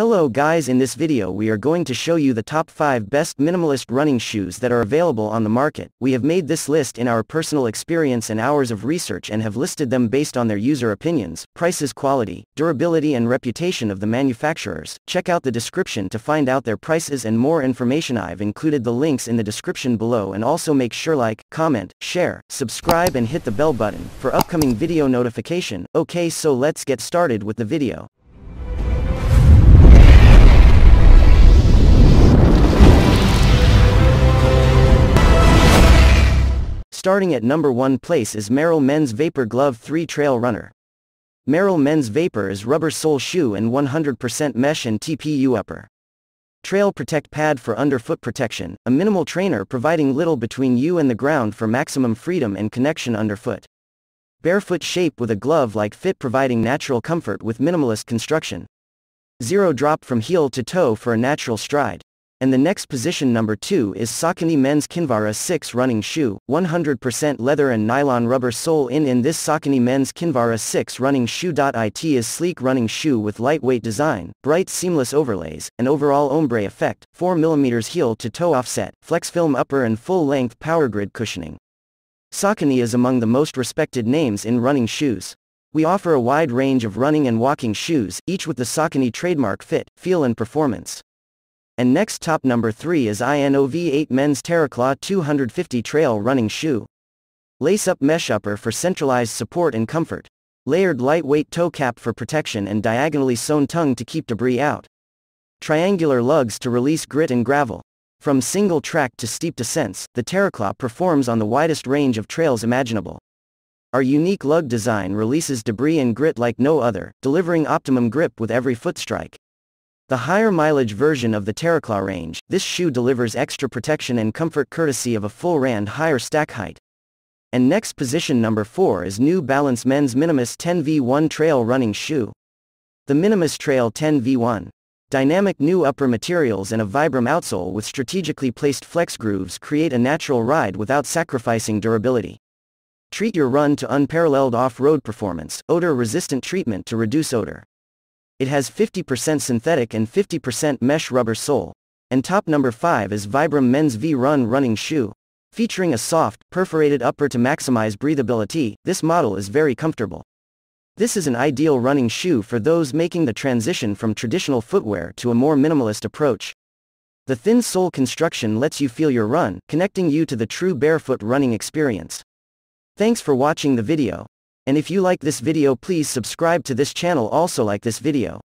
Hello guys in this video we are going to show you the top 5 best minimalist running shoes that are available on the market. We have made this list in our personal experience and hours of research and have listed them based on their user opinions, prices quality, durability and reputation of the manufacturers. Check out the description to find out their prices and more information I've included the links in the description below and also make sure like, comment, share, subscribe and hit the bell button for upcoming video notification. Okay so let's get started with the video. Starting at number 1 place is Merrill Men's Vapor Glove 3 Trail Runner. Merrill Men's Vapor is rubber sole shoe and 100% mesh and TPU upper. Trail Protect Pad for underfoot protection, a minimal trainer providing little between you and the ground for maximum freedom and connection underfoot. Barefoot shape with a glove-like fit providing natural comfort with minimalist construction. Zero drop from heel to toe for a natural stride and the next position number 2 is Saucony Men's Kinvara 6 running shoe, 100% leather and nylon rubber sole in in this Saucony Men's Kinvara 6 running shoe. It is sleek running shoe with lightweight design, bright seamless overlays, and overall ombre effect, 4mm heel to toe offset, flex film upper and full-length power grid cushioning. Saucony is among the most respected names in running shoes. We offer a wide range of running and walking shoes, each with the Saucony trademark fit, feel and performance. And next top number 3 is INOV8 Men's Terraclaw 250 Trail Running Shoe. Lace-up mesh upper for centralized support and comfort. Layered lightweight toe cap for protection and diagonally sewn tongue to keep debris out. Triangular lugs to release grit and gravel. From single track to steep descents, the Terraclaw performs on the widest range of trails imaginable. Our unique lug design releases debris and grit like no other, delivering optimum grip with every foot strike. The higher mileage version of the Terraclaw range, this shoe delivers extra protection and comfort courtesy of a full rand higher stack height. And next position number 4 is New Balance Men's Minimus 10V1 Trail Running Shoe. The Minimus Trail 10V1. Dynamic new upper materials and a Vibram outsole with strategically placed flex grooves create a natural ride without sacrificing durability. Treat your run to unparalleled off-road performance, odor-resistant treatment to reduce odor. It has 50% synthetic and 50% mesh rubber sole. And top number 5 is Vibram Men's V-Run running shoe. Featuring a soft, perforated upper to maximize breathability, this model is very comfortable. This is an ideal running shoe for those making the transition from traditional footwear to a more minimalist approach. The thin sole construction lets you feel your run, connecting you to the true barefoot running experience. Thanks for watching the video. And if you like this video please subscribe to this channel also like this video.